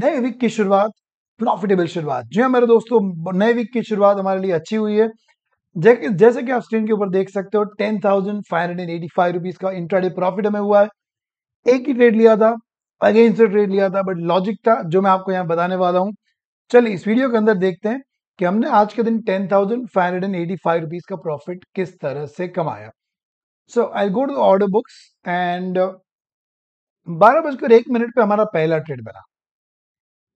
नए वीक की शुरुआत प्रॉफिटेबल शुरुआत जी हाँ मेरे दोस्तों नए वीक की शुरुआत हमारे लिए अच्छी हुई है जैसे कि आप स्क्रीन के ऊपर देख सकते हो ten thousand five hundred eighty five rupees का इंट्राडे प्रॉफिट हमें हुआ है एक ही ट्रेड लिया था अगेंस्ट ट्रेड लिया था बट लॉजिक था जो मैं आपको यहाँ बताने वाला हूँ चलिए इस वीडियो के अंदर देखते हैं कि हमने आज के दिन ten thousand five hundred and eighty five rupees का प्रॉफिट किस तरह से कमाया so I go to order books and बारह बजकर एक मिनट पे हमारा पहला ट्रेड बना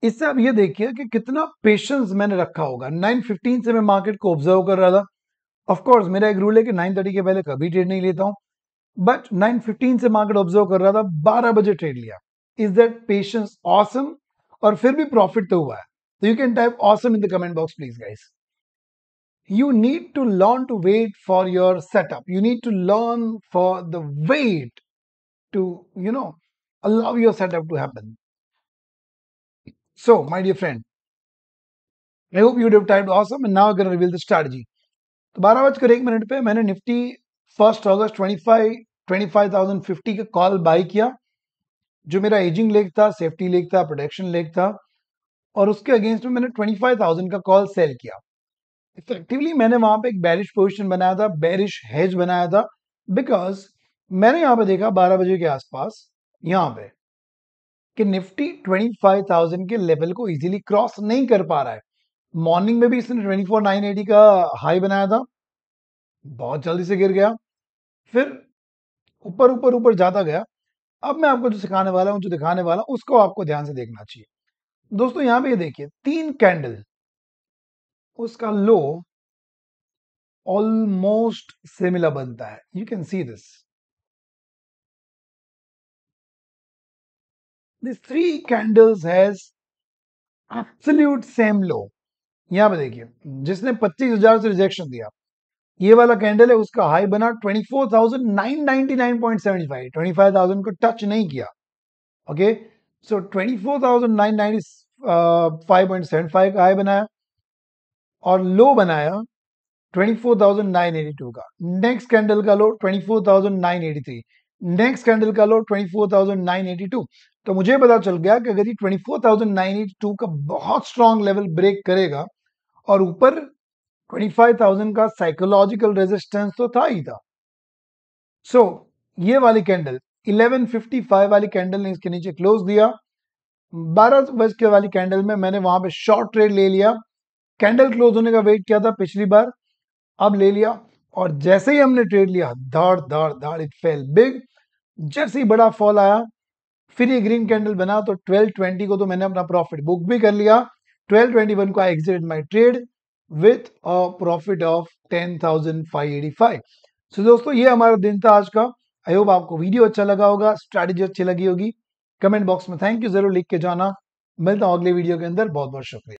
इससे आप ये देखिए कि कितना पेशेंस मैंने रखा होगा 9:15 से मैं मार्केट को ऑब्जर्व कर रहा था ऑफ कोर्स मेरा एक रूल है कि 9:30 के पहले कभी ट्रेड नहीं लेता हूं बट 9:15 से मार्केट ऑब्जर्व कर रहा था 12 बजे ट्रेड लिया इज दैट पेशेंस ऑसम और फिर भी प्रॉफिट तो हुआ है तो you can type awesome in the comment box please guys you need to learn to wait for your setup you need to learn for the wait to you know allow your setup to happen So, my dear friend, I hope you have typed awesome and now and going to reveal the strategy. तो 12 बजकर एक minute पे मैंने Nifty first अगस्त 25 25,050 का call bye किया जो मेरा hedging leg था सेफ्टी लेग था प्रोटेक्शन लेग था और उसके अगेंस्ट में मैंने 25,000 का कॉल सेल किया इफेक्टिवली मैंने वहां पे एक बैरिश पोजीशन बनाया था बैरिश हेज बनाया था बिकॉज मैंने यहाँ पे देखा 12 बजे के आसपास यहाँ पे कि निफ्टी 25,000 के लेवल को इजीली क्रॉस नहीं कर पा रहा है मॉर्निंग में भी इसने 24,980 का हाई बनाया था बहुत जल्दी से गिर गया फिर ऊपर ऊपर ऊपर जाता गया अब मैं आपको जो सिखाने वाला हूँ जो दिखाने वाला हूँ उसको आपको ध्यान से देखना चाहिए दोस्तों यहां पे देखिए तीन कैंडल उसका लो ऑलमोस्ट सिमिलर बनता है you can see this this three candles has absolute same low यहां पे देखिए जिसने 25000 से रिजेक्शन दिया ये वाला कैंडल है उसका हाई बना 24,999.75 25,000 को टच नहीं किया ओके सो 24,995.75 का हाई बनाया और लो बनाया 24,982 का नेक्स्ट कैंडल का लो 24,983 नेक्स्ट कैंडल का लो 24,982 तो मुझे पता चल गया कि अगर ये 24,982 का बहुत स्ट्रांग लेवल ब्रेक करेगा और ऊपर 25,000 का साइकोलॉजिकल रेजिस्टेंस तो था ही था सो so, ये वाली कैंडल 1155 वाली कैंडल ने इसके नीचे क्लोज दिया बारह बज के वाली कैंडल में मैंने वहां पे शॉर्ट ट्रेड ले लिया कैंडल क्लोज होने का वेट किया था पिछली बार अब ले लिया और जैसे ही हमने ट्रेड लिया धाड़ धाड़ धाड़ इट फेल बिग जैसे ही बड़ा फॉल आया फिर ये ग्रीन कैंडल बना तो 1220 को तो मैंने अपना प्रॉफिट बुक भी कर लिया 1221 को I exit my trade with a profit of 10,585 so so दोस्तों ये हमारा दिन था आज का आई होप आपको वीडियो अच्छा लगा होगा स्ट्रैटेजी अच्छी लगी होगी कमेंट बॉक्स में थैंक यू जरूर लिख के जाना मिलता हूँ अगले वीडियो के अंदर बहुत बहुत शुक्रिया